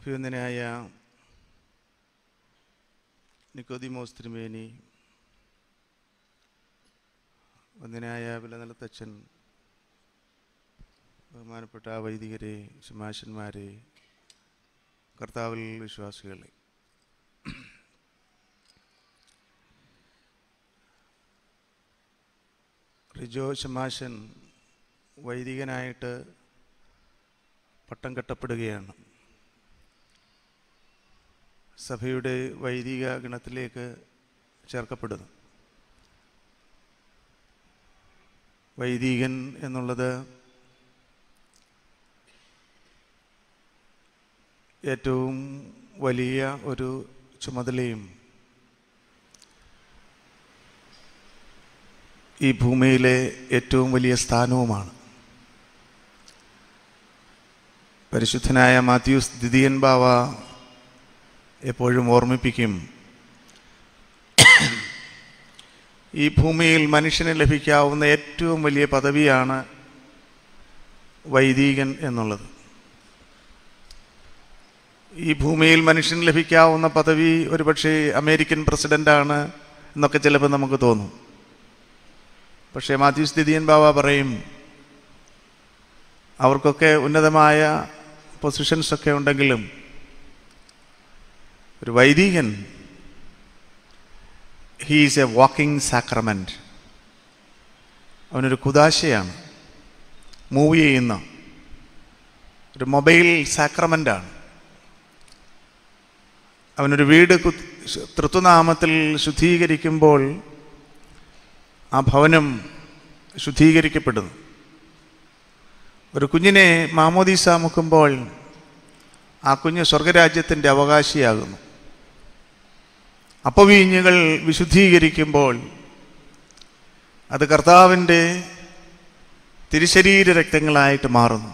അഭിനന്ദനായ നിക്കോദിമോസ് തിരുമേനി വന്ദനായ വിലനിലത്തച്ഛൻ ബഹുമാനപ്പെട്ട വൈദികരെ ശുമാശന്മാരെ കർത്താവിൽ വിശ്വാസികളെ റിജോ ശമാശൻ വൈദികനായിട്ട് പട്ടം കെട്ടപ്പെടുകയാണ് സഭയുടെ വൈദിക ഗണത്തിലേക്ക് ചേർക്കപ്പെടുന്നു വൈദികൻ എന്നുള്ളത് ഏറ്റവും വലിയ ഒരു ചുമതലയും ഈ ഭൂമിയിലെ ഏറ്റവും വലിയ സ്ഥാനവുമാണ് പരിശുദ്ധനായ മാത്യൂസ് ദ്വിതീയൻ ബാവ എപ്പോഴും ഓർമ്മിപ്പിക്കും ഈ ഭൂമിയിൽ മനുഷ്യന് ലഭിക്കാവുന്ന ഏറ്റവും വലിയ പദവിയാണ് വൈദികൻ എന്നുള്ളത് ഈ ഭൂമിയിൽ മനുഷ്യന് ലഭിക്കാവുന്ന പദവി ഒരുപക്ഷെ അമേരിക്കൻ പ്രസിഡൻ്റാണ് എന്നൊക്കെ ചിലപ്പോൾ നമുക്ക് തോന്നും പക്ഷേ മാത്യു സ്ഥിതിയൻ ബാബ പറയും അവർക്കൊക്കെ ഉന്നതമായ പൊസിഷൻസൊക്കെ ഉണ്ടെങ്കിലും ഒരു വൈദികൻ ഹീസ് എ വാക്കിംഗ് സാക്രമെൻറ്റ് അവനൊരു കുദാശയാണ് മൂവ് ചെയ്യുന്ന ഒരു മൊബൈൽ സാക്രമെൻ്റാണ് അവനൊരു വീട് തൃത്വനാമത്തിൽ ശുദ്ധീകരിക്കുമ്പോൾ ആ ഭവനം ശുദ്ധീകരിക്കപ്പെടുന്നു ഒരു കുഞ്ഞിനെ മാമോദീസ മുക്കുമ്പോൾ ആ കുഞ്ഞ് സ്വർഗരാജ്യത്തിൻ്റെ അവകാശിയാകുന്നു അപ്പവീഞ്ഞുകൾ വിശുദ്ധീകരിക്കുമ്പോൾ അത് കർത്താവിൻ്റെ തിരുശരീര രക്തങ്ങളായിട്ട് മാറുന്നു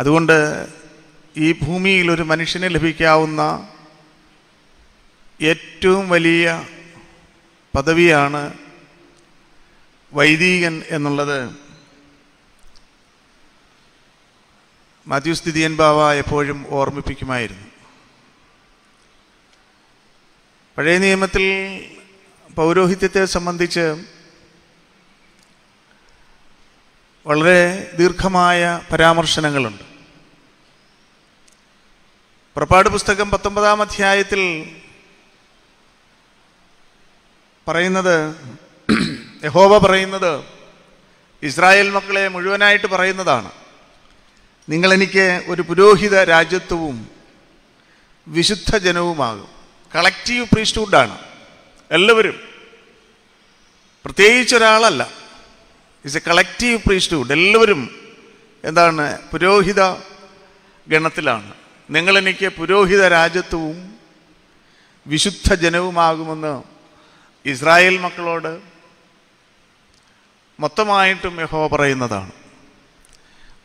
അതുകൊണ്ട് ഈ ഭൂമിയിൽ ഒരു മനുഷ്യന് ലഭിക്കാവുന്ന ഏറ്റവും വലിയ പദവിയാണ് വൈദികൻ എന്നുള്ളത് മാത്യു സ്ഥിതിയൻ ബാവ എപ്പോഴും ഓർമ്മിപ്പിക്കുമായിരുന്നു പഴയ നിയമത്തിൽ പൗരോഹിത്യത്തെ സംബന്ധിച്ച് വളരെ ദീർഘമായ പരാമർശനങ്ങളുണ്ട് പുറപ്പാട് പുസ്തകം പത്തൊമ്പതാം അധ്യായത്തിൽ പറയുന്നത് യഹോബ പറയുന്നത് ഇസ്രായേൽ മക്കളെ മുഴുവനായിട്ട് പറയുന്നതാണ് നിങ്ങളെനിക്ക് ഒരു പുരോഹിത രാജ്യത്വവും വിശുദ്ധ ജനവുമാകും കളക്റ്റീവ് പ്രീസ്റ്റുഡാണ് എല്ലാവരും പ്രത്യേകിച്ച് ഒരാളല്ല ഇറ്റ്സ് എ കളക്റ്റീവ് പ്രീസ്റ്റുഡ് എല്ലാവരും എന്താണ് പുരോഹിത ഗണത്തിലാണ് നിങ്ങളെനിക്ക് പുരോഹിത രാജ്യത്വവും വിശുദ്ധ ജനവുമാകുമെന്ന് ഇസ്രായേൽ മക്കളോട് മൊത്തമായിട്ടും യഹോ പറയുന്നതാണ്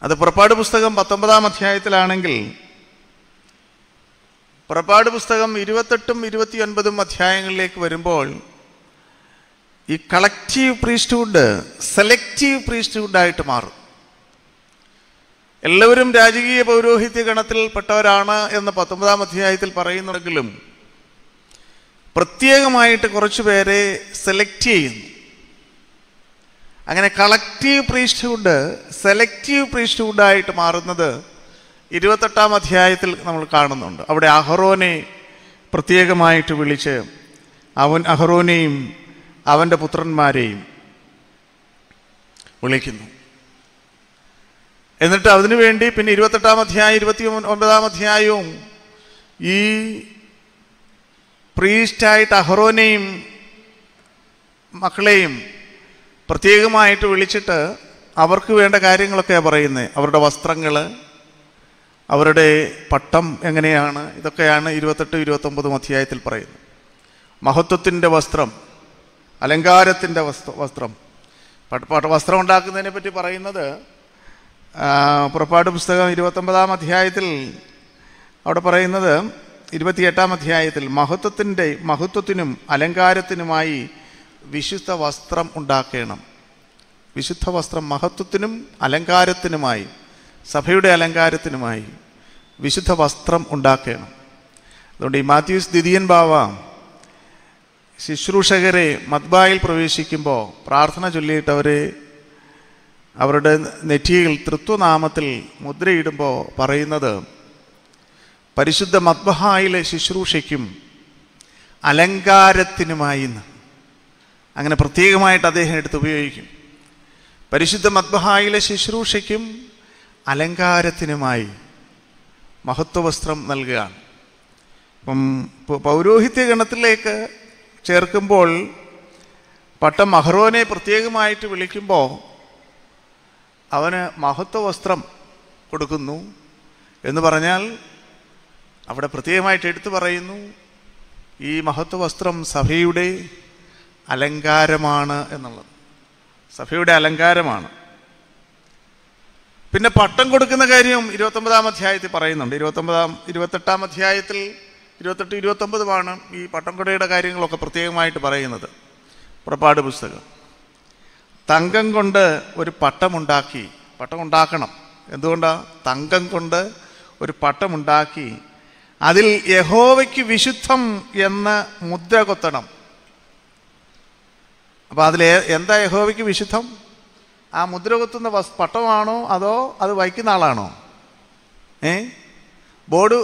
അത് പുറപ്പാട് പുസ്തകം പത്തൊമ്പതാം അധ്യായത്തിലാണെങ്കിൽ പുറപ്പാട് പുസ്തകം ഇരുപത്തെട്ടും ഇരുപത്തിയൊൻപതും അധ്യായങ്ങളിലേക്ക് വരുമ്പോൾ ഈ കളക്റ്റീവ് പ്രീസ്റ്റ്ഹുഡ് സെലക്റ്റീവ് പ്രീസ്റ്റ്ഹുഡായിട്ട് മാറും എല്ലാവരും രാജകീയ പൗരോഹിത്യ പെട്ടവരാണ് എന്ന് പത്തൊമ്പതാം അധ്യായത്തിൽ പറയുന്നുണ്ടെങ്കിലും പ്രത്യേകമായിട്ട് കുറച്ചു പേരെ സെലക്ട് ചെയ്യുന്നു അങ്ങനെ കളക്റ്റീവ് പ്രീസ്റ്റ്ഹുഡ് സെലക്റ്റീവ് പ്രീസ്റ്റ്ഹുഡായിട്ട് മാറുന്നത് ഇരുപത്തെട്ടാം അധ്യായത്തിൽ നമ്മൾ കാണുന്നുണ്ട് അവിടെ അഹറോനെ പ്രത്യേകമായിട്ട് വിളിച്ച് അവൻ അഹറോനെയും അവൻ്റെ പുത്രന്മാരെയും വിളിക്കുന്നു എന്നിട്ട് അതിനു വേണ്ടി പിന്നെ ഇരുപത്തെട്ടാം അധ്യായം ഇരുപത്തി ഒമ്പതാം അധ്യായവും ഈ പ്രീസ്റ്റായിട്ട് അഹ്റോനെയും മക്കളെയും പ്രത്യേകമായിട്ട് വിളിച്ചിട്ട് അവർക്ക് വേണ്ട കാര്യങ്ങളൊക്കെ പറയുന്നത് അവരുടെ വസ്ത്രങ്ങൾ അവരുടെ പട്ടം എങ്ങനെയാണ് ഇതൊക്കെയാണ് ഇരുപത്തെട്ട് ഇരുപത്തൊമ്പതും അധ്യായത്തിൽ പറയുന്നത് മഹത്വത്തിൻ്റെ വസ്ത്രം അലങ്കാരത്തിൻ്റെ വസ്ത്ര വസ്ത്രം വസ്ത്രം ഉണ്ടാക്കുന്നതിനെ പറ്റി പറയുന്നത് പുറപ്പാട് പുസ്തകം ഇരുപത്തൊമ്പതാം അധ്യായത്തിൽ അവിടെ പറയുന്നത് ഇരുപത്തിയെട്ടാം അധ്യായത്തിൽ മഹത്വത്തിൻ്റെ മഹത്വത്തിനും അലങ്കാരത്തിനുമായി വിശുദ്ധ വസ്ത്രം ഉണ്ടാക്കണം വിശുദ്ധ വസ്ത്രം മഹത്വത്തിനും അലങ്കാരത്തിനുമായി സഭയുടെ അലങ്കാരത്തിനുമായി വിശുദ്ധ വസ്ത്രം ഉണ്ടാക്കണം അതുകൊണ്ട് ഈ മാത്യൂസ് ദിദിയൻ ബാവ ശുശ്രൂഷകരെ മദ്ബായിൽ പ്രവേശിക്കുമ്പോൾ പ്രാർത്ഥന ചൊല്ലിയിട്ട് അവർ അവരുടെ നെറ്റിയിൽ തൃത്വനാമത്തിൽ മുദ്രയിടുമ്പോൾ പറയുന്നത് പരിശുദ്ധ മദ്ബഹായിലെ ശുശ്രൂഷയ്ക്കും അലങ്കാരത്തിനുമായി അങ്ങനെ പ്രത്യേകമായിട്ട് അദ്ദേഹം എടുത്ത് ഉപയോഗിക്കും പരിശുദ്ധ മദ്ബഹായിലെ ശുശ്രൂഷയ്ക്കും അലങ്കാരത്തിനുമായി മഹത്വവസ്ത്രം നൽകുകയാണ് ഇപ്പം പൗരോഹിത്യ ഗണത്തിലേക്ക് ചേർക്കുമ്പോൾ പട്ട മഹറോനെ പ്രത്യേകമായിട്ട് വിളിക്കുമ്പോൾ അവന് മഹത്വവസ്ത്രം കൊടുക്കുന്നു എന്ന് പറഞ്ഞാൽ അവിടെ പ്രത്യേകമായിട്ട് എടുത്തു പറയുന്നു ഈ മഹത്വവസ്ത്രം സഭയുടെ അലങ്കാരമാണ് എന്നുള്ളത് സഭയുടെ അലങ്കാരമാണ് പിന്നെ പട്ടം കൊടുക്കുന്ന കാര്യം ഇരുപത്തൊമ്പതാം അധ്യായത്തിൽ പറയുന്നുണ്ട് ഇരുപത്തൊമ്പതാം ഇരുപത്തെട്ടാം അധ്യായത്തിൽ ഇരുപത്തെട്ട് ഇരുപത്തൊമ്പതുമാണ് ഈ പട്ടംകൊടയുടെ കാര്യങ്ങളൊക്കെ പ്രത്യേകമായിട്ട് പറയുന്നത് പുറപ്പാട് പുസ്തകം തങ്കം കൊണ്ട് ഒരു പട്ടമുണ്ടാക്കി പട്ടമുണ്ടാക്കണം എന്തുകൊണ്ടാണ് തങ്കം കൊണ്ട് ഒരു പട്ടമുണ്ടാക്കി അതിൽ യഹോവയ്ക്ക് വിശുദ്ധം എന്ന് മുദ്ര കൊത്തണം അപ്പോൾ അതിൽ എന്താ യഹോവയ്ക്ക് വിശുദ്ധം ആ മുദ്ര കുത്തുന്ന വസ് പട്ടമാണോ അതോ അത് വഹിക്കുന്ന ആളാണോ ഏ ബോർഡ്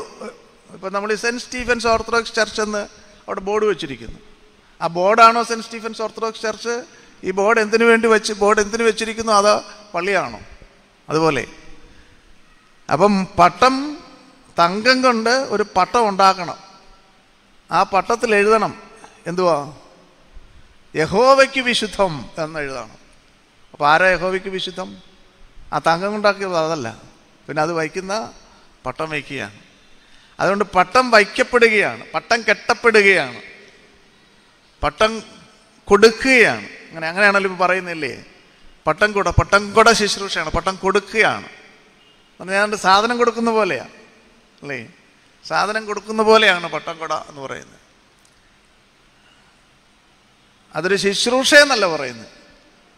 ഇപ്പം നമ്മൾ സെൻറ്റ് സ്റ്റീഫൻസ് ഓർത്തഡോക്സ് ചർച്ച് എന്ന് അവിടെ ബോർഡ് വെച്ചിരിക്കുന്നു ആ ബോർഡാണോ സെൻറ്റ് സ്റ്റീഫൻസ് ഓർത്തഡോക്സ് ചർച്ച് ഈ ബോർഡ് എന്തിനു വേണ്ടി വെച്ച് ബോർഡ് എന്തിനു വെച്ചിരിക്കുന്നു അതോ പള്ളിയാണോ അതുപോലെ അപ്പം പട്ടം തങ്കം കൊണ്ട് ഒരു പട്ടം ഉണ്ടാക്കണം ആ പട്ടത്തിൽ എഴുതണം എന്തുവാ യഹോവയ്ക്ക് വിശുദ്ധം എന്ന് എഴുതണം അപ്പോൾ ആരാ യഹോവിക്ക് വിശുദ്ധം ആ തങ്കം കൊണ്ടാക്കിയത് അതല്ല പിന്നെ അത് വയ്ക്കുന്ന പട്ടം വയ്ക്കുകയാണ് അതുകൊണ്ട് പട്ടം വയ്ക്കപ്പെടുകയാണ് പട്ടം കെട്ടപ്പെടുകയാണ് പട്ടം കൊടുക്കുകയാണ് അങ്ങനെ അങ്ങനെയാണല്ലോ ഇപ്പോൾ പറയുന്നില്ലേ പട്ടം കൂട പട്ടം കൂട ശുശ്രൂഷയാണ് പട്ടം കൊടുക്കുകയാണ് പറഞ്ഞാണ്ട് സാധനം കൊടുക്കുന്ന പോലെയാണ് അല്ലേ സാധനം കൊടുക്കുന്ന പോലെയാണ് പട്ടം കൊട എന്ന് പറയുന്നത് അതൊരു ശുശ്രൂഷ എന്നല്ല പറയുന്നത്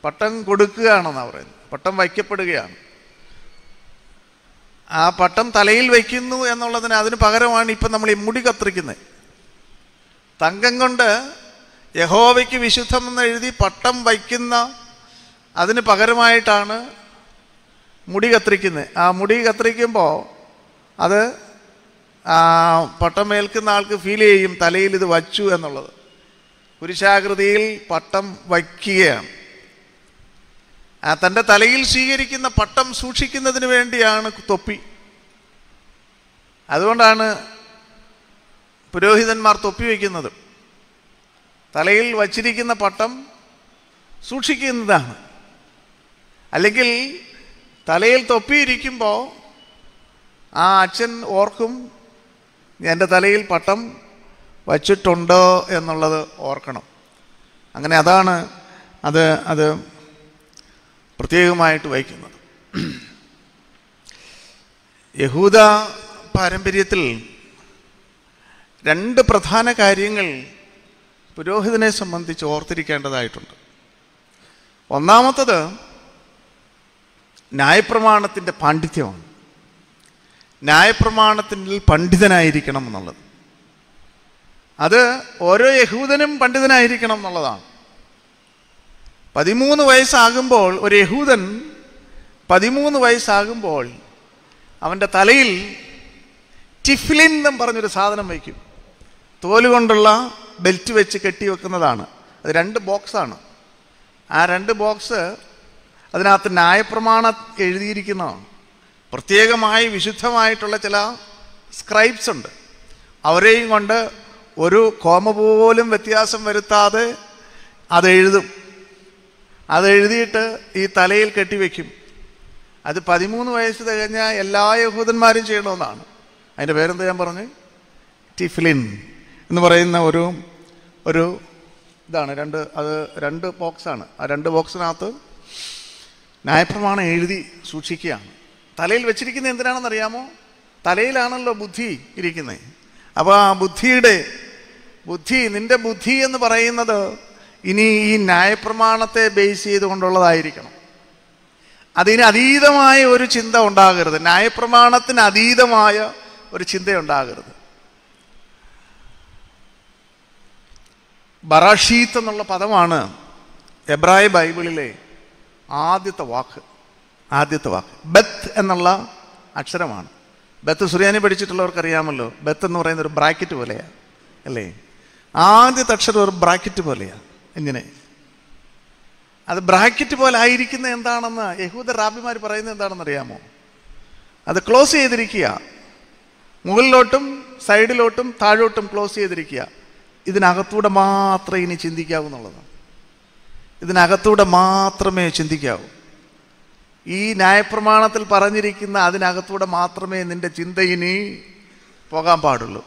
പട്ടം കൊടുക്കുകയാണെന്നാണ് പറയുന്നത് പട്ടം വയ്ക്കപ്പെടുകയാണ് ആ പട്ടം തലയിൽ വയ്ക്കുന്നു എന്നുള്ളതിന് അതിന് പകരമാണ് ഇപ്പം നമ്മൾ ഈ മുടി കത്തിരിക്കുന്നത് തങ്കം കൊണ്ട് യഹോവയ്ക്ക് വിശുദ്ധം എന്ന് എഴുതി പട്ടം വയ്ക്കുന്ന അതിന് പകരമായിട്ടാണ് മുടി കത്തിരിക്കുന്നത് ആ മുടി കത്തിരിക്കുമ്പോൾ അത് പട്ടം ഏൽക്കുന്ന ആൾക്ക് ഫീൽ ചെയ്യും തലയിൽ ഇത് വച്ചു എന്നുള്ളത് പുരുഷാകൃതിയിൽ പട്ടം വയ്ക്കുകയാണ് ആ തൻ്റെ തലയിൽ സ്വീകരിക്കുന്ന പട്ടം സൂക്ഷിക്കുന്നതിന് വേണ്ടിയാണ് തൊപ്പി അതുകൊണ്ടാണ് പുരോഹിതന്മാർ തൊപ്പി വയ്ക്കുന്നത് തലയിൽ വച്ചിരിക്കുന്ന പട്ടം സൂക്ഷിക്കുന്നതാണ് അല്ലെങ്കിൽ തലയിൽ തൊപ്പിയിരിക്കുമ്പോൾ ആ അച്ഛൻ ഓർക്കും എൻ്റെ തലയിൽ പട്ടം വച്ചിട്ടുണ്ടോ എന്നുള്ളത് ഓർക്കണം അങ്ങനെ അതാണ് അത് അത് പ്രത്യേകമായിട്ട് വഹിക്കുന്നത് യഹൂദ പാരമ്പര്യത്തിൽ രണ്ട് പ്രധാന കാര്യങ്ങൾ പുരോഹിതനെ സംബന്ധിച്ച് ഓർത്തിരിക്കേണ്ടതായിട്ടുണ്ട് ഒന്നാമത്തത് ന്യായപ്രമാണത്തിൻ്റെ പാണ്ഡിത്യമാണ് ന്യായപ്രമാണത്തിൽ പണ്ഡിതനായിരിക്കണം എന്നുള്ളത് അത് ഓരോ യഹൂദനും പണ്ഡിതനായിരിക്കണം എന്നുള്ളതാണ് പതിമൂന്ന് വയസ്സാകുമ്പോൾ ഒരു യഹൂദൻ പതിമൂന്ന് വയസ്സാകുമ്പോൾ അവൻ്റെ തലയിൽ ടിഫ്ലിൻ എന്നും പറഞ്ഞൊരു സാധനം വയ്ക്കും തോലുകൊണ്ടുള്ള ബെൽറ്റ് വെച്ച് കെട്ടി വെക്കുന്നതാണ് അത് രണ്ട് ബോക്സാണ് ആ രണ്ട് ബോക്സ് അതിനകത്ത് ന്യായപ്രമാണം എഴുതിയിരിക്കുന്നതാണ് പ്രത്യേകമായി വിശുദ്ധമായിട്ടുള്ള ചില സ്ക്രൈബ്സ് ഉണ്ട് അവരെയും കൊണ്ട് ഒരു കോമ പോലും വ്യത്യാസം വരുത്താതെ അത് എഴുതും അത് എഴുതിയിട്ട് ഈ തലയിൽ കെട്ടിവെക്കും അത് പതിമൂന്ന് വയസ്സ് തികഞ്ഞ എല്ലാ യഹൂദന്മാരും ചെയ്യണമെന്നാണ് അതിൻ്റെ പേരെന്താ ഞാൻ പറഞ്ഞു ടിഫ്ലിൻ എന്ന് പറയുന്ന ഒരു ഒരു ഇതാണ് രണ്ട് അത് രണ്ട് ബോക്സാണ് ആ രണ്ട് ബോക്സിനകത്ത് ന്യായപ്രമാണം എഴുതി സൂക്ഷിക്കുകയാണ് തലയിൽ വെച്ചിരിക്കുന്നത് അറിയാമോ തലയിലാണല്ലോ ബുദ്ധി ഇരിക്കുന്നത് അപ്പോൾ ആ ബുദ്ധിയുടെ ബുദ്ധി നിന്റെ ബുദ്ധി എന്ന് പറയുന്നത് ഇനി ഈ ന്യായപ്രമാണത്തെ ബേസ് ചെയ്തുകൊണ്ടുള്ളതായിരിക്കണം അതിന് അതീതമായ ഒരു ചിന്ത ഉണ്ടാകരുത് ന്യായപ്രമാണത്തിന് അതീതമായ ഒരു ചിന്ത ഉണ്ടാകരുത് ബറാഷീത്ത് എന്നുള്ള പദമാണ് എബ്രായ ബൈബിളിലെ ആദ്യത്തെ വാക്ക് ആദ്യത്തെ വാക്ക് ബത്ത് എന്നുള്ള അക്ഷരമാണ് ബത്ത് സുറിയാനി പഠിച്ചിട്ടുള്ളവർക്കറിയാമല്ലോ ബത്ത് എന്ന് പറയുന്ന ഒരു ബ്രാക്കറ്റ് പോലെയാണ് അല്ലേ ആദ്യത്തെ അക്ഷരം ഒരു ബ്രാക്കറ്റ് പോലെയാണ് ഇങ്ങനെ അത് ബ്രാക്കറ്റ് പോലെ ആയിരിക്കുന്ന എന്താണെന്ന് യഹൂദ റാബിമാർ പറയുന്നത് എന്താണെന്ന് അറിയാമോ അത് ക്ലോസ് ചെയ്തിരിക്കുക മുകളിലോട്ടും സൈഡിലോട്ടും താഴോട്ടും ക്ലോസ് ചെയ്തിരിക്കുക ഇതിനകത്തൂടെ മാത്രമേ ഇനി ചിന്തിക്കാവൂ എന്നുള്ളത് ഇതിനകത്തൂടെ മാത്രമേ ചിന്തിക്കാവൂ ഈ ന്യായപ്രമാണത്തിൽ പറഞ്ഞിരിക്കുന്ന അതിനകത്തൂടെ മാത്രമേ നിന്റെ ചിന്ത ഇനി പോകാൻ പാടുള്ളൂ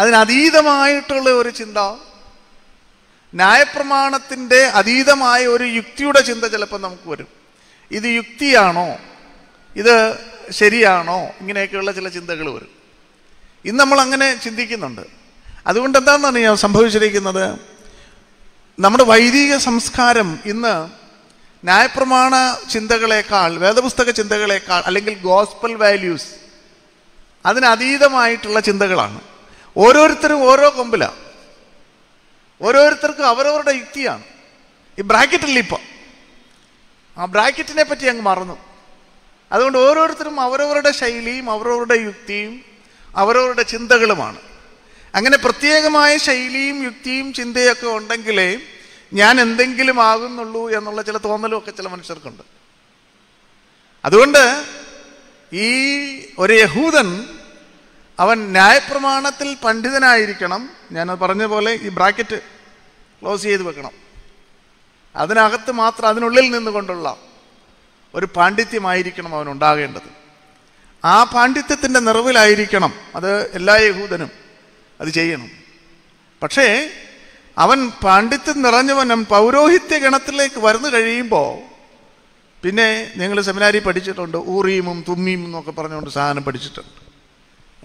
അതിനതീതമായിട്ടുള്ള ഒരു ചിന്ത ന്യായപ്രമാണത്തിൻ്റെ അതീതമായ ഒരു യുക്തിയുടെ ചിന്ത ചിലപ്പോൾ നമുക്ക് വരും ഇത് യുക്തിയാണോ ഇത് ശരിയാണോ ഇങ്ങനെയൊക്കെയുള്ള ചില ചിന്തകൾ വരും ഇന്ന് നമ്മൾ അങ്ങനെ ചിന്തിക്കുന്നുണ്ട് അതുകൊണ്ട് എന്താണെന്നാണ് ഞാൻ സംഭവിച്ചിരിക്കുന്നത് നമ്മുടെ വൈദിക സംസ്കാരം ഇന്ന് ന്യായപ്രമാണ ചിന്തകളേക്കാൾ വേദപുസ്തക ചിന്തകളേക്കാൾ അല്ലെങ്കിൽ ഗോസ്പൽ വാല്യൂസ് അതിനതീതമായിട്ടുള്ള ചിന്തകളാണ് ഓരോരുത്തരും ഓരോ കൊമ്പിലാണ് ഓരോരുത്തർക്കും അവരവരുടെ യുക്തിയാണ് ഈ ബ്രാക്കറ്റില്ല ഇപ്പം ആ ബ്രാക്കറ്റിനെ പറ്റി അങ്ങ് മറന്നു അതുകൊണ്ട് ഓരോരുത്തരും അവരവരുടെ ശൈലിയും അവരവരുടെ യുക്തിയും അവരവരുടെ ചിന്തകളുമാണ് അങ്ങനെ പ്രത്യേകമായ ശൈലിയും യുക്തിയും ചിന്തയൊക്കെ ഉണ്ടെങ്കിലേ ഞാൻ എന്തെങ്കിലും ആകുന്നുള്ളൂ എന്നുള്ള ചില ഒക്കെ ചില മനുഷ്യർക്കുണ്ട് അതുകൊണ്ട് ഈ ഒരു യഹൂദൻ അവൻ ന്യായപ്രമാണത്തിൽ പണ്ഡിതനായിരിക്കണം ഞാൻ പറഞ്ഞ പോലെ ഈ ബ്രാക്കറ്റ് ക്ലോസ് ചെയ്ത് വെക്കണം അതിനകത്ത് മാത്രം അതിനുള്ളിൽ നിന്നുകൊണ്ടുള്ള ഒരു പാണ്ഡിത്യമായിരിക്കണം അവൻ ഉണ്ടാകേണ്ടത് ആ പാണ്ഡിത്യത്തിൻ്റെ നിറവിലായിരിക്കണം അത് എല്ലാ യഹൂദനും അത് ചെയ്യണം പക്ഷേ അവൻ പാണ്ഡിത്യം നിറഞ്ഞവനും പൗരോഹിത്യ ഗണത്തിലേക്ക് വരുന്നു കഴിയുമ്പോൾ പിന്നെ നിങ്ങൾ സെമിനാരി പഠിച്ചിട്ടുണ്ട് ഊറിയുമും തുമ്മിയും എന്നൊക്കെ പറഞ്ഞുകൊണ്ട് സാധനം പഠിച്ചിട്ടുണ്ട്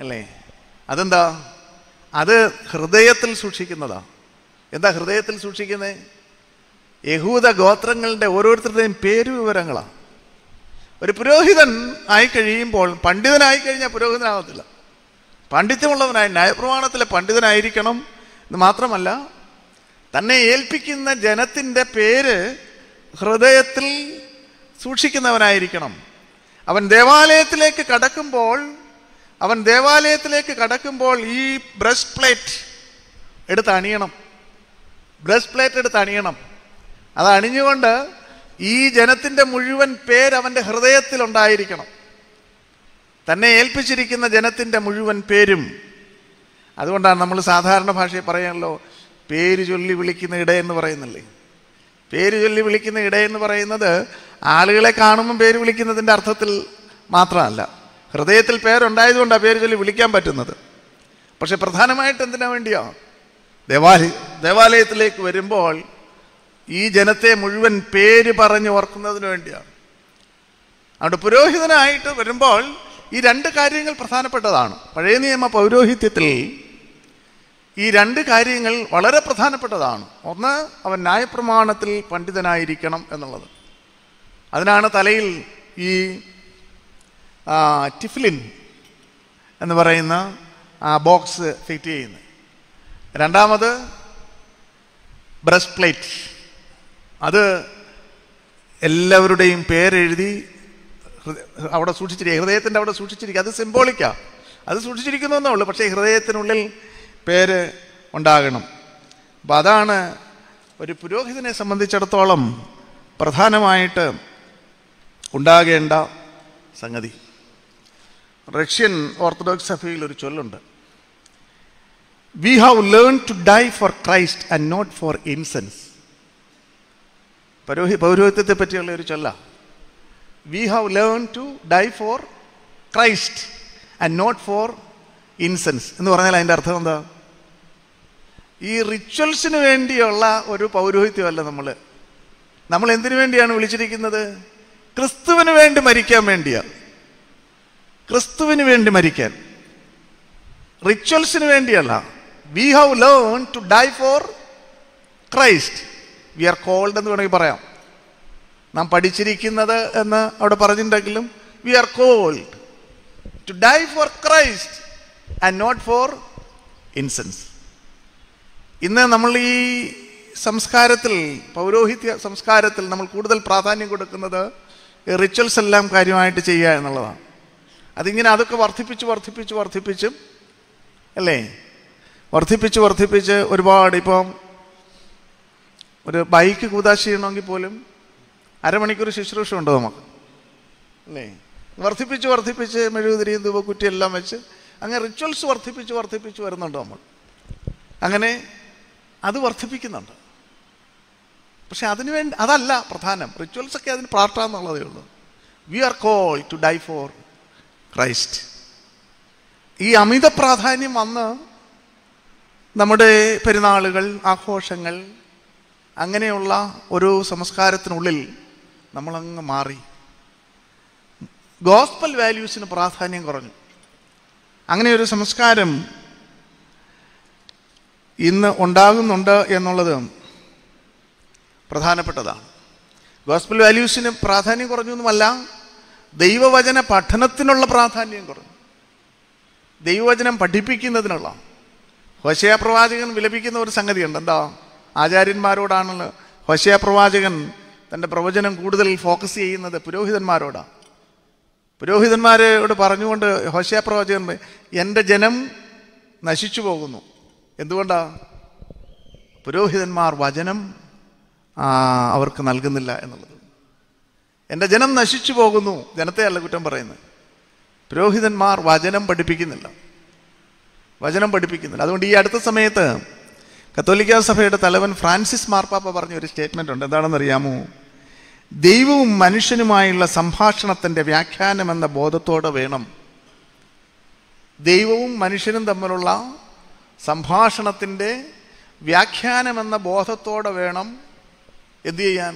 അല്ലേ അതെന്താ അത് ഹൃദയത്തിൽ സൂക്ഷിക്കുന്നതാ എന്താ ഹൃദയത്തിൽ സൂക്ഷിക്കുന്നത് യഹൂദ ഗോത്രങ്ങളുടെ ഓരോരുത്തരുടെയും പേര് വിവരങ്ങളാണ് ഒരു പുരോഹിതൻ ആയി കഴിയുമ്പോൾ പണ്ഡിതനായി കഴിഞ്ഞാൽ പുരോഹിതനാകത്തില്ല പണ്ഡിത്യമുള്ളവനായി ന്യായപ്രമാണത്തിലെ പണ്ഡിതനായിരിക്കണം എന്ന് മാത്രമല്ല തന്നെ ഏൽപ്പിക്കുന്ന ജനത്തിൻ്റെ പേര് ഹൃദയത്തിൽ സൂക്ഷിക്കുന്നവനായിരിക്കണം അവൻ ദേവാലയത്തിലേക്ക് കടക്കുമ്പോൾ അവൻ ദേവാലയത്തിലേക്ക് കടക്കുമ്പോൾ ഈ ബ്രസ്റ്റ് പ്ലേറ്റ് എടുത്ത് അണിയണം ബ്രസ്റ്റ് പ്ലേറ്റ് എടുത്ത് അണിയണം അത് അണിഞ്ഞുകൊണ്ട് ഈ ജനത്തിൻ്റെ മുഴുവൻ പേര് അവൻ്റെ ഹൃദയത്തിലുണ്ടായിരിക്കണം തന്നെ ഏൽപ്പിച്ചിരിക്കുന്ന ജനത്തിൻ്റെ മുഴുവൻ പേരും അതുകൊണ്ടാണ് നമ്മൾ സാധാരണ ഭാഷയിൽ പറയാമല്ലോ പേര് ചൊല്ലി വിളിക്കുന്ന ഇടയെന്ന് പറയുന്നില്ലേ പേര് ചൊല്ലി വിളിക്കുന്ന ഇടയെന്ന് പറയുന്നത് ആളുകളെ കാണുമ്പം പേര് വിളിക്കുന്നതിൻ്റെ അർത്ഥത്തിൽ മാത്രമല്ല ഹൃദയത്തിൽ ആ പേര് ചൊല്ലി വിളിക്കാൻ പറ്റുന്നത് പക്ഷെ പ്രധാനമായിട്ട് എന്തിനാ വേണ്ടിയാ ദേവാലയ ദേവാലയത്തിലേക്ക് വരുമ്പോൾ ഈ ജനത്തെ മുഴുവൻ പേര് പറഞ്ഞ് ഓർക്കുന്നതിന് വേണ്ടിയാണ് അവിടെ പുരോഹിതനായിട്ട് വരുമ്പോൾ ഈ രണ്ട് കാര്യങ്ങൾ പ്രധാനപ്പെട്ടതാണ് പഴയ നിയമ പൗരോഹിത്യത്തിൽ ഈ രണ്ട് കാര്യങ്ങൾ വളരെ പ്രധാനപ്പെട്ടതാണ് ഒന്ന് അവൻ ന്യായപ്രമാണത്തിൽ പണ്ഡിതനായിരിക്കണം എന്നുള്ളത് അതിനാണ് തലയിൽ ഈ ടിഫ്ലിൻ എന്ന് പറയുന്ന ആ ബോക്സ് ഫിറ്റ് ചെയ്യുന്നത് രണ്ടാമത് ബ്രസ്റ്റ് പ്ലേറ്റ് അത് എല്ലാവരുടെയും പേരെഴുതി അവിടെ സൂക്ഷിച്ചിരിക്കുക ഹൃദയത്തിൻ്റെ അവിടെ സൂക്ഷിച്ചിരിക്കുക അത് സിംബോളിക്കാ അത് സൂക്ഷിച്ചിരിക്കുന്നേ ഉള്ളൂ പക്ഷേ ഹൃദയത്തിനുള്ളിൽ പേര് ഉണ്ടാകണം അപ്പം അതാണ് ഒരു പുരോഹിതനെ സംബന്ധിച്ചിടത്തോളം പ്രധാനമായിട്ട് ഉണ്ടാകേണ്ട സംഗതി റഷ്യൻ ഓർത്തഡോക്സ് സഭയിൽ ഒരു ചൊല്ലുണ്ട് we have learn to die for Christ and not for incense പൗരോഹി പൗരോഹിത്യത്തെ പറ്റിയുള്ള ഒരു ചൊല്ല we have learn to die for Christ and not for incense എന്ന് പറഞ്ഞാൽ അതിൻ്റെ അർത്ഥം എന്താ ഈ റിച്വൽസിന് വേണ്ടിയുള്ള ഒരു പൗരോഹിത്യമല്ല നമ്മൾ നമ്മൾ എന്തിനു വേണ്ടിയാണ് വിളിച്ചിരിക്കുന്നത് ക്രിസ്തുവിന് വേണ്ടി മരിക്കാൻ വേണ്ടിയാണ് ക്രിസ്തുവിന് വേണ്ടി മരിക്കാൻ റിച്വൽസിന് വേണ്ടിയല്ല we have learn to die for Christ we are called എന്ന് വേണമെങ്കിൽ പറയാം നാം പഠിച്ചിരിക്കുന്നത് എന്ന് അവിടെ പറഞ്ഞിട്ടുണ്ടെങ്കിലും we are called to die for Christ and not for incense ഇന്ന് നമ്മൾ ഈ സംസ്കാരത്തിൽ പൗരോഹിത്യ സംസ്കാരത്തിൽ നമ്മൾ കൂടുതൽ പ്രാധാന്യം കൊടുക്കുന്നത് റിച്വൽസ് എല്ലാം കാര്യമായിട്ട് ചെയ്യുക എന്നുള്ളതാണ് അതിങ്ങനെ അതൊക്കെ വർദ്ധിപ്പിച്ച് വർദ്ധിപ്പിച്ച് വർദ്ധിപ്പിച്ചും അല്ലേ വർദ്ധിപ്പിച്ച് വർദ്ധിപ്പിച്ച് ഒരുപാട് ഇപ്പം ഒരു ബൈക്ക് കൂതാശ ചെയ്യണമെങ്കിൽ പോലും അരമണിക്കൂർ ശുശ്രൂഷ ഉണ്ട് നമുക്ക് അല്ലേ വർദ്ധിപ്പിച്ച് വർദ്ധിപ്പിച്ച് മെഴുകുതിരിയും ധൂപക്കുറ്റി എല്ലാം വെച്ച് അങ്ങനെ റിച്വൽസ് വർദ്ധിപ്പിച്ച് വർദ്ധിപ്പിച്ച് വരുന്നുണ്ട് നമ്മൾ അങ്ങനെ അത് വർദ്ധിപ്പിക്കുന്നുണ്ട് പക്ഷെ അതിന് വേണ്ടി അതല്ല പ്രധാനം റിച്വൽസൊക്കെ അതിന് പ്രാർത്ഥന എന്നുള്ളതേ ഉള്ളൂ we are call to die for Christ ഈ അമിത പ്രാധാന്യം വന്ന് നമ്മുടെ പെരുന്നാളുകൾ ആഘോഷങ്ങൾ അങ്ങനെയുള്ള ഒരു സംസ്കാരത്തിനുള്ളിൽ നമ്മളങ്ങ് മാറി ഗോസ്പൽ വാല്യൂസിന് പ്രാധാന്യം കുറഞ്ഞു അങ്ങനെ ഒരു സംസ്കാരം ഇന്ന് ഉണ്ടാകുന്നുണ്ട് എന്നുള്ളത് പ്രധാനപ്പെട്ടതാണ് ഗോസ്പൽ വാല്യൂസിന് പ്രാധാന്യം കുറഞ്ഞൊന്നുമല്ല ദൈവവചന പഠനത്തിനുള്ള പ്രാധാന്യം കുറഞ്ഞു ദൈവവചനം പഠിപ്പിക്കുന്നതിനുള്ള ഹൊശയ പ്രവാചകൻ വിലപിക്കുന്ന ഒരു സംഗതിയുണ്ട് എന്താ ആചാര്യന്മാരോടാണല്ലോ ഹൊശയ പ്രവാചകൻ തൻ്റെ പ്രവചനം കൂടുതൽ ഫോക്കസ് ചെയ്യുന്നത് പുരോഹിതന്മാരോടാണ് പുരോഹിതന്മാരോട് പറഞ്ഞുകൊണ്ട് ഹോശയ പ്രവാചകൻ എൻ്റെ ജനം നശിച്ചു പോകുന്നു എന്തുകൊണ്ടാ പുരോഹിതന്മാർ വചനം അവർക്ക് നൽകുന്നില്ല എന്നുള്ളത് എൻ്റെ ജനം നശിച്ചു പോകുന്നു ജനത്തെയല്ല കുറ്റം പറയുന്നത് പുരോഹിതന്മാർ വചനം പഠിപ്പിക്കുന്നില്ല വചനം പഠിപ്പിക്കുന്നില്ല അതുകൊണ്ട് ഈ അടുത്ത സമയത്ത് കത്തോലിക്ക സഭയുടെ തലവൻ ഫ്രാൻസിസ് മാർപ്പാപ്പ പറഞ്ഞ ഒരു സ്റ്റേറ്റ്മെൻ്റ് ഉണ്ട് എന്താണെന്നറിയാമോ ദൈവവും മനുഷ്യനുമായുള്ള സംഭാഷണത്തിൻ്റെ വ്യാഖ്യാനം എന്ന ബോധത്തോടെ വേണം ദൈവവും മനുഷ്യനും തമ്മിലുള്ള സംഭാഷണത്തിൻ്റെ വ്യാഖ്യാനം എന്ന ബോധത്തോടെ വേണം എന്തു ചെയ്യാൻ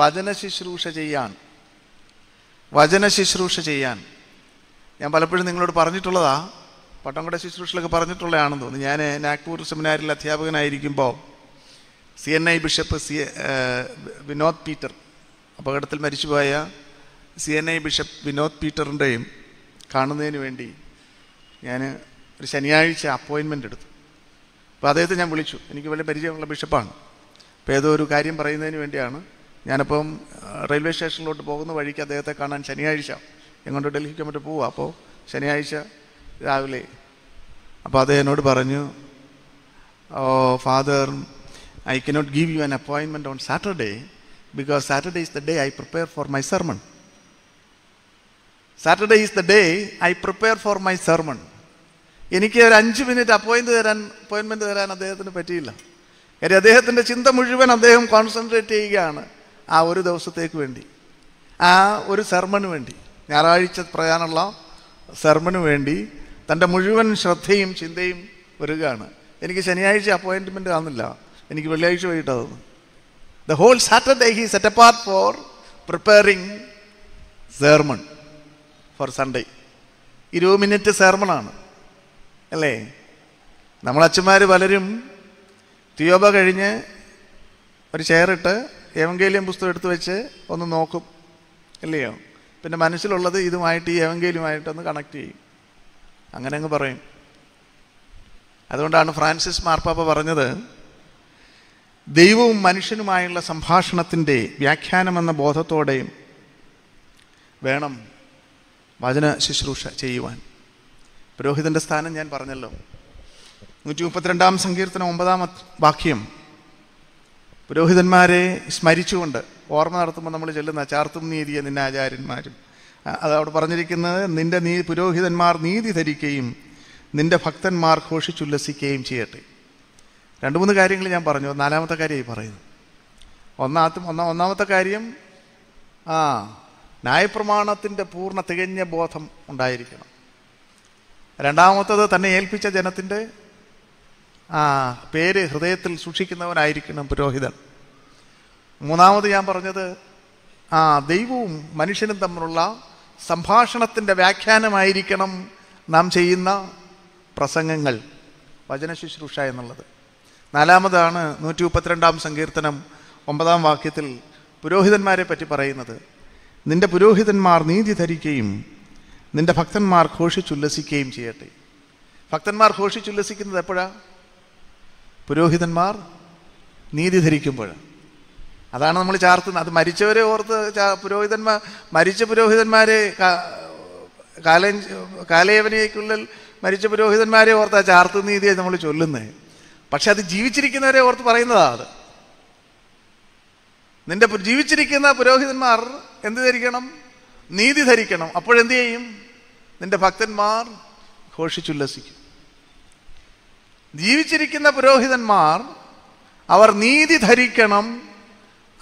വചന ശുശ്രൂഷ ചെയ്യാൻ വചന ശുശ്രൂഷ ചെയ്യാൻ ഞാൻ പലപ്പോഴും നിങ്ങളോട് പറഞ്ഞിട്ടുള്ളതാ പട്ടംകുട ശുശ്രൂഷയിലൊക്കെ പറഞ്ഞിട്ടുള്ളതാണെന്ന് തോന്നുന്നു ഞാൻ നാഗ്പൂർ സെമിനാരിൽ അധ്യാപകനായിരിക്കുമ്പോൾ C N I bishop C Vinod Peter അപകടത്തിൽ മരിച്ചുപോയ C N I bishop Vinod പീറ്ററിൻ്റെയും കാണുന്നതിന് വേണ്ടി ഞാൻ ഒരു ശനിയാഴ്ച അപ്പോയിൻമെൻ്റ് എടുത്തു അപ്പോൾ അദ്ദേഹത്തെ ഞാൻ വിളിച്ചു എനിക്ക് വലിയ പരിചയമുള്ള ബിഷപ്പാണ് അപ്പോൾ ഏതോ ഒരു കാര്യം പറയുന്നതിന് വേണ്ടിയാണ് ഞാനിപ്പം റെയിൽവേ സ്റ്റേഷനിലോട്ട് പോകുന്ന വഴിക്ക് അദ്ദേഹത്തെ കാണാൻ ശനിയാഴ്ച എങ്ങോട്ട് ഡൽഹിക്ക് മറ്റോ പോവുക അപ്പോൾ ശനിയാഴ്ച രാവിലെ അപ്പോൾ അദ്ദേഹം എന്നോട് പറഞ്ഞു father I cannot give you an appointment on Saturday because Saturday is the day I prepare for my sermon Saturday is the day I prepare for my sermon എനിക്ക് ഒരു അഞ്ച് മിനിറ്റ് അപ്പോയിൻ്റ് തരാൻ അപ്പോയിൻമെൻറ്റ് തരാൻ അദ്ദേഹത്തിന് പറ്റിയില്ല കാര്യം അദ്ദേഹത്തിൻ്റെ ചിന്ത മുഴുവൻ അദ്ദേഹം കോൺസെൻട്രേറ്റ് ചെയ്യുകയാണ് ആ ഒരു ദിവസത്തേക്ക് വേണ്ടി ആ ഒരു സെർമന് വേണ്ടി ഞായറാഴ്ച പറയാനുള്ള സെർമന് വേണ്ടി തൻ്റെ മുഴുവൻ ശ്രദ്ധയും ചിന്തയും വരികയാണ് എനിക്ക് ശനിയാഴ്ച അപ്പോയിൻമെൻ്റ് കാണുന്നില്ല എനിക്ക് വെള്ളിയാഴ്ച വൈകിട്ടാകുന്നു the whole Saturday he set apart for preparing sermon for Sunday ഇരുപത് മിനിറ്റ് സെർമണാണ് അല്ലേ നമ്മളച്ഛന്മാർ പലരും തിയോബ കഴിഞ്ഞ് ഒരു ചെയറിട്ട് എവങ്കേലിയം പുസ്തകം എടുത്തു വെച്ച് ഒന്ന് നോക്കും ഇല്ലയോ പിന്നെ മനസ്സിലുള്ളത് ഇതുമായിട്ട് ഈ എവങ്കേലുമായിട്ടൊന്ന് കണക്ട് ചെയ്യും അങ്ങനെ അങ്ങ് പറയും അതുകൊണ്ടാണ് ഫ്രാൻസിസ് മാർപ്പാപ്പ പറഞ്ഞത് ദൈവവും മനുഷ്യനുമായുള്ള സംഭാഷണത്തിൻ്റെ വ്യാഖ്യാനമെന്ന ബോധത്തോടെയും വേണം വചന ശുശ്രൂഷ ചെയ്യുവാൻ പുരോഹിതൻ്റെ സ്ഥാനം ഞാൻ പറഞ്ഞല്ലോ നൂറ്റി മുപ്പത്തിരണ്ടാം സങ്കീർത്തനം ഒമ്പതാം വാക്യം പുരോഹിതന്മാരെ സ്മരിച്ചുകൊണ്ട് ഓർമ്മ നടത്തുമ്പോൾ നമ്മൾ ചെല്ലുന്ന ചാർത്തും നീതിയെ നിന്നെ ആചാര്യന്മാരും അത് അവിടെ പറഞ്ഞിരിക്കുന്നത് നിന്റെ നീ പുരോഹിതന്മാർ നീതി ധരിക്കുകയും നിന്റെ ഭക്തന്മാർ ഘോഷിച്ചുല്ലസിക്കുകയും ചെയ്യട്ടെ രണ്ട് മൂന്ന് കാര്യങ്ങൾ ഞാൻ പറഞ്ഞു നാലാമത്തെ കാര്യമായി പറയുന്നു ഒന്നാമത്തെ ഒന്നാ ഒന്നാമത്തെ കാര്യം ആ ന്യായപ്രമാണത്തിൻ്റെ പൂർണ്ണ തികഞ്ഞ ബോധം ഉണ്ടായിരിക്കണം രണ്ടാമത്തത് തന്നെ ഏൽപ്പിച്ച ജനത്തിൻ്റെ ആ പേര് ഹൃദയത്തിൽ സൂക്ഷിക്കുന്നവനായിരിക്കണം പുരോഹിതൻ മൂന്നാമത് ഞാൻ പറഞ്ഞത് ആ ദൈവവും മനുഷ്യനും തമ്മിലുള്ള സംഭാഷണത്തിൻ്റെ വ്യാഖ്യാനമായിരിക്കണം നാം ചെയ്യുന്ന പ്രസംഗങ്ങൾ വചനശുശ്രൂഷ എന്നുള്ളത് നാലാമതാണ് നൂറ്റി മുപ്പത്തിരണ്ടാം സങ്കീർത്തനം ഒമ്പതാം വാക്യത്തിൽ പുരോഹിതന്മാരെ പറ്റി പറയുന്നത് നിന്റെ പുരോഹിതന്മാർ നീതി ധരിക്കുകയും നിന്റെ ഭക്തന്മാർ ഘോഷിച്ചുല്ലസിക്കുകയും ചെയ്യട്ടെ ഭക്തന്മാർ ഘോഷിച്ചുല്ലസിക്കുന്നത് എപ്പോഴാണ് പുരോഹിതന്മാർ നീതി ധരിക്കുമ്പോൾ അതാണ് നമ്മൾ ചാർത്തുന്നത് അത് മരിച്ചവരെ ഓർത്ത് പുരോഹിതന്മാർ മരിച്ച പുരോഹിതന്മാരെ കാല കാലയവനയ്ക്കുള്ളിൽ മരിച്ച പുരോഹിതന്മാരെ ഓർത്ത് ആ ചാർത്തു നീതിയെ നമ്മൾ ചൊല്ലുന്നത് പക്ഷെ അത് ജീവിച്ചിരിക്കുന്നവരെ ഓർത്ത് പറയുന്നതാ അത് നിന്റെ ജീവിച്ചിരിക്കുന്ന പുരോഹിതന്മാർ എന്ത് ധരിക്കണം നീതി ധരിക്കണം അപ്പോഴെന്ത് ചെയ്യും നിന്റെ ഭക്തന്മാർ ഘോഷിച്ചുല്ലസിക്കും ജീവിച്ചിരിക്കുന്ന പുരോഹിതന്മാർ അവർ നീതി ധരിക്കണം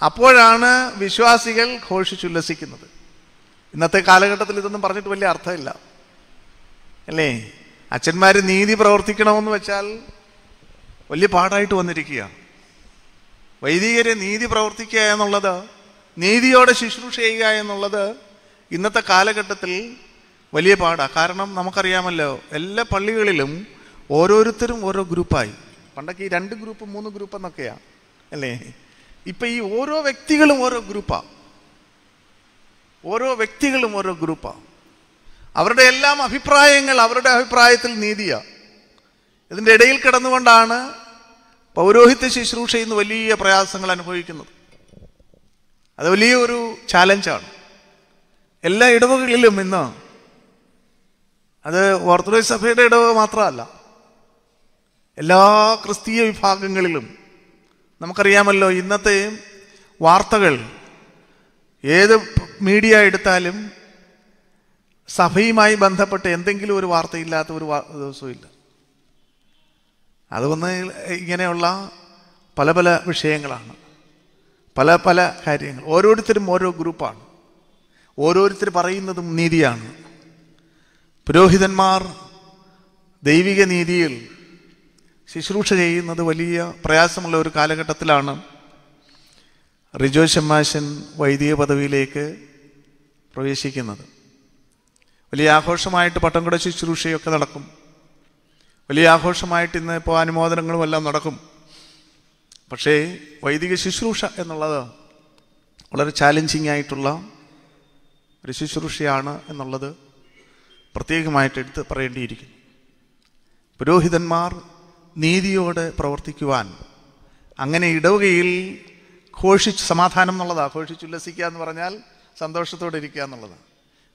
അപ്പോഴാണ് വിശ്വാസികൾ ഘോഷിച്ചുല്ലസിക്കുന്നത് ഇന്നത്തെ കാലഘട്ടത്തിൽ ഇതൊന്നും പറഞ്ഞിട്ട് വലിയ അർത്ഥമില്ല അല്ലേ അച്ഛന്മാർ നീതി പ്രവർത്തിക്കണമെന്ന് വെച്ചാൽ വലിയ പാടായിട്ട് വന്നിരിക്കുക വൈദികരെ നീതി പ്രവർത്തിക്കുക എന്നുള്ളത് നീതിയോടെ ശുശ്രൂഷ ചെയ്യുക എന്നുള്ളത് ഇന്നത്തെ കാലഘട്ടത്തിൽ വലിയ പാടാണ് കാരണം നമുക്കറിയാമല്ലോ എല്ലാ പള്ളികളിലും ഓരോരുത്തരും ഓരോ ഗ്രൂപ്പായി പണ്ടൊക്കെ ഈ രണ്ട് ഗ്രൂപ്പ് മൂന്ന് ഗ്രൂപ്പ് എന്നൊക്കെയാ അല്ലേ ഇപ്പൊ ഈ ഓരോ വ്യക്തികളും ഓരോ ഗ്രൂപ്പാ ഓരോ വ്യക്തികളും ഓരോ ഗ്രൂപ്പാ അവരുടെ എല്ലാം അഭിപ്രായങ്ങൾ അവരുടെ അഭിപ്രായത്തിൽ നീതിയാ ഇതിൻ്റെ ഇടയിൽ കിടന്നുകൊണ്ടാണ് പൗരോഹിത്യ ശുശ്രൂഷ ചെയ്യുന്ന വലിയ പ്രയാസങ്ങൾ അനുഭവിക്കുന്നത് അത് വലിയ ഒരു ചാലഞ്ചാണ് എല്ലാ ഇടവകളിലും ഇന്ന് അത് ഓർത്തഡോക്സ് സഭയുടെ ഇടവ മാത്രമല്ല എല്ലാ ക്രിസ്തീയ വിഭാഗങ്ങളിലും നമുക്കറിയാമല്ലോ ഇന്നത്തെ വാർത്തകൾ ഏത് മീഡിയ എടുത്താലും സഭയുമായി ബന്ധപ്പെട്ട് എന്തെങ്കിലും ഒരു വാർത്തയില്ലാത്ത ഒരു അത് അതുവന്ന് ഇങ്ങനെയുള്ള പല പല വിഷയങ്ങളാണ് പല പല കാര്യങ്ങൾ ഓരോരുത്തരും ഓരോ ഗ്രൂപ്പാണ് ഓരോരുത്തർ പറയുന്നതും നീതിയാണ് പുരോഹിതന്മാർ ദൈവിക നീതിയിൽ ശുശ്രൂഷ ചെയ്യുന്നത് വലിയ പ്രയാസമുള്ള ഒരു കാലഘട്ടത്തിലാണ് റിജോ ശമ്മാശൻ വൈദിക പദവിയിലേക്ക് പ്രവേശിക്കുന്നത് വലിയ ആഘോഷമായിട്ട് പട്ടംകുട ശുശ്രൂഷയൊക്കെ നടക്കും വലിയ ആഘോഷമായിട്ട് ഇന്ന് ഇപ്പോൾ അനുമോദനങ്ങളും എല്ലാം നടക്കും പക്ഷേ വൈദിക ശുശ്രൂഷ എന്നുള്ളത് വളരെ ചാലഞ്ചിങ് ആയിട്ടുള്ള ഒരു ശുശ്രൂഷയാണ് എന്നുള്ളത് പ്രത്യേകമായിട്ട് എടുത്ത് പറയേണ്ടിയിരിക്കുന്നു പുരോഹിതന്മാർ നീതിയോടെ പ്രവർത്തിക്കുവാൻ അങ്ങനെ ഇടവുകയിൽ ഘോഷിച്ച് സമാധാനം എന്നുള്ളതാണ് ഘോഷിച്ചുല്ലസിക്കുക എന്ന് പറഞ്ഞാൽ സന്തോഷത്തോടെ ഇരിക്കുക എന്നുള്ളതാണ്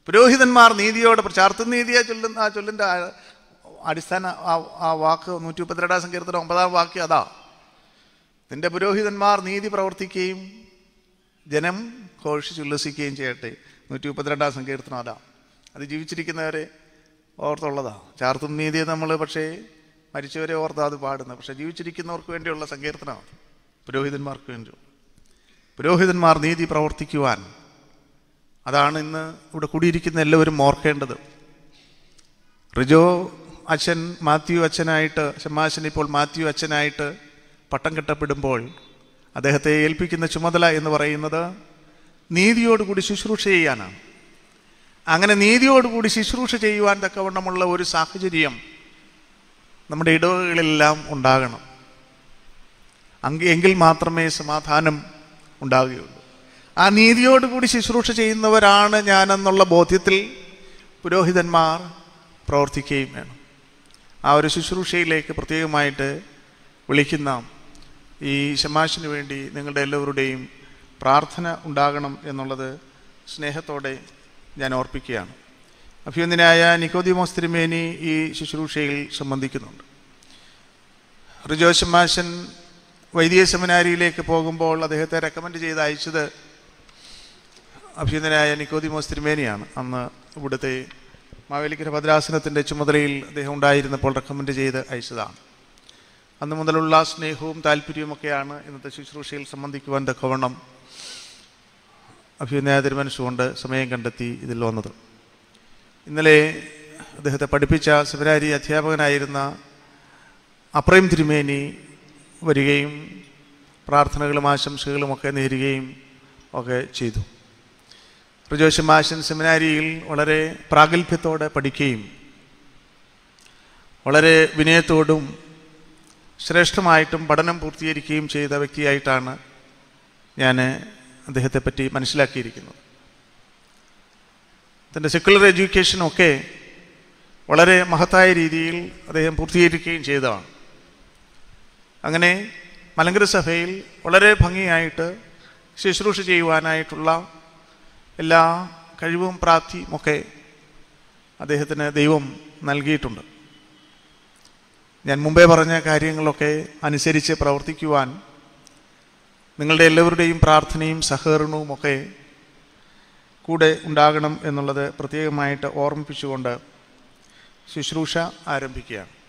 പുരോഹിതന്മാർ നീതിയോടെ ചാർത്തും നീതിയാ ചൊല്ലുന്ന ആ ചൊല്ലിൻ്റെ അടിസ്ഥാന ആ വാക്ക് നൂറ്റി മുപ്പത്തിരണ്ടാം സങ്കീർത്തനം ഒമ്പതാം വാക്യം അതാ നിന്റെ പുരോഹിതന്മാർ നീതി പ്രവർത്തിക്കുകയും ജനം ഘോഷിച്ചുല്ലസിക്കുകയും ചെയ്യട്ടെ നൂറ്റി മുപ്പത്തിരണ്ടാം സങ്കീർത്തനം അതാ അത് ജീവിച്ചിരിക്കുന്നവരെ ഓർത്തുള്ളതാണ് ചാർത്തും നീതിയെ നമ്മൾ പക്ഷേ മരിച്ചവരെ ഓർത്താ അത് പാടുന്നത് പക്ഷെ ജീവിച്ചിരിക്കുന്നവർക്ക് വേണ്ടിയുള്ള സങ്കീർത്തനമാണ് പുരോഹിതന്മാർക്ക് വേണ്ടി പുരോഹിതന്മാർ നീതി പ്രവർത്തിക്കുവാൻ അതാണ് ഇന്ന് ഇവിടെ കൂടിയിരിക്കുന്ന എല്ലാവരും ഓർക്കേണ്ടത് റിജോ അച്ഛൻ മാത്യു അച്ഛനായിട്ട് ഷമാശൻ ഇപ്പോൾ മാത്യു അച്ഛനായിട്ട് പട്ടം കെട്ടപ്പെടുമ്പോൾ അദ്ദേഹത്തെ ഏൽപ്പിക്കുന്ന ചുമതല എന്ന് പറയുന്നത് നീതിയോടുകൂടി ശുശ്രൂഷ ചെയ്യാനാണ് അങ്ങനെ നീതിയോടുകൂടി ശുശ്രൂഷ ചെയ്യുവാൻ തക്കവണ്ണമുള്ള ഒരു സാഹചര്യം നമ്മുടെ ഇടവകളിലെല്ലാം ഉണ്ടാകണം അങ്ക എങ്കിൽ മാത്രമേ സമാധാനം ഉണ്ടാകുകയുള്ളൂ ആ നീതിയോടുകൂടി ശുശ്രൂഷ ചെയ്യുന്നവരാണ് ഞാനെന്നുള്ള ബോധ്യത്തിൽ പുരോഹിതന്മാർ പ്രവർത്തിക്കുകയും വേണം ആ ഒരു ശുശ്രൂഷയിലേക്ക് പ്രത്യേകമായിട്ട് വിളിക്കുന്ന ഈ ശമാശിനു വേണ്ടി നിങ്ങളുടെ എല്ലാവരുടെയും പ്രാർത്ഥന ഉണ്ടാകണം എന്നുള്ളത് സ്നേഹത്തോടെ ഞാൻ ഓർപ്പിക്കുകയാണ് അഭ്യന്തനായ നിക്കോദിമോസ് തിരുമേനി ഈ ശുശ്രൂഷയിൽ സംബന്ധിക്കുന്നുണ്ട് റിജോശമാശൻ വൈദിക സെമിനാരിയിലേക്ക് പോകുമ്പോൾ അദ്ദേഹത്തെ റെക്കമെൻഡ് ചെയ്ത് അയച്ചത് അഭ്യന്തനായ നിക്കോദിമോസ് തിരുമേനിയാണ് അന്ന് ഇവിടുത്തെ മാവേലിക്കര ഭദ്രാസനത്തിൻ്റെ ചുമതലയിൽ അദ്ദേഹം ഉണ്ടായിരുന്നപ്പോൾ റെക്കമെൻഡ് ചെയ്ത് അയച്ചതാണ് അന്ന് മുതലുള്ള സ്നേഹവും താല്പര്യവുമൊക്കെയാണ് ഇന്നത്തെ ശുശ്രൂഷയിൽ സംബന്ധിക്കുവാൻ തക്കവണ്ണം അഭ്യുദയ തിരുമനസ്സുകൊണ്ട് സമയം കണ്ടെത്തി ഇതിൽ വന്നത് ഇന്നലെ അദ്ദേഹത്തെ പഠിപ്പിച്ച ശിവരാരി അധ്യാപകനായിരുന്ന അപ്രയം തിരുമേനി വരികയും പ്രാർത്ഥനകളും ആശംസകളുമൊക്കെ നേരുകയും ഒക്കെ ചെയ്തു റിജോഷ് മാഷൻ സെമിനാരിയിൽ വളരെ പ്രാഗൽഭ്യത്തോടെ പഠിക്കുകയും വളരെ വിനയത്തോടും ശ്രേഷ്ഠമായിട്ടും പഠനം പൂർത്തീകരിക്കുകയും ചെയ്ത വ്യക്തിയായിട്ടാണ് ഞാൻ അദ്ദേഹത്തെപ്പറ്റി മനസ്സിലാക്കിയിരിക്കുന്നത് തൻ്റെ സെക്കുലർ എഡ്യൂക്കേഷനൊക്കെ വളരെ മഹത്തായ രീതിയിൽ അദ്ദേഹം പൂർത്തീകരിക്കുകയും ചെയ്തതാണ് അങ്ങനെ മലങ്കര സഭയിൽ വളരെ ഭംഗിയായിട്ട് ശുശ്രൂഷ ചെയ്യുവാനായിട്ടുള്ള എല്ലാ കഴിവും പ്രാപ്തിയും ഒക്കെ അദ്ദേഹത്തിന് ദൈവം നൽകിയിട്ടുണ്ട് ഞാൻ മുമ്പേ പറഞ്ഞ കാര്യങ്ങളൊക്കെ അനുസരിച്ച് പ്രവർത്തിക്കുവാൻ നിങ്ങളുടെ എല്ലാവരുടെയും പ്രാർത്ഥനയും സഹകരണവും ഒക്കെ കൂടെ ഉണ്ടാകണം എന്നുള്ളത് പ്രത്യേകമായിട്ട് ഓർമ്മിപ്പിച്ചുകൊണ്ട് ശുശ്രൂഷ ആരംഭിക്കുകയാണ്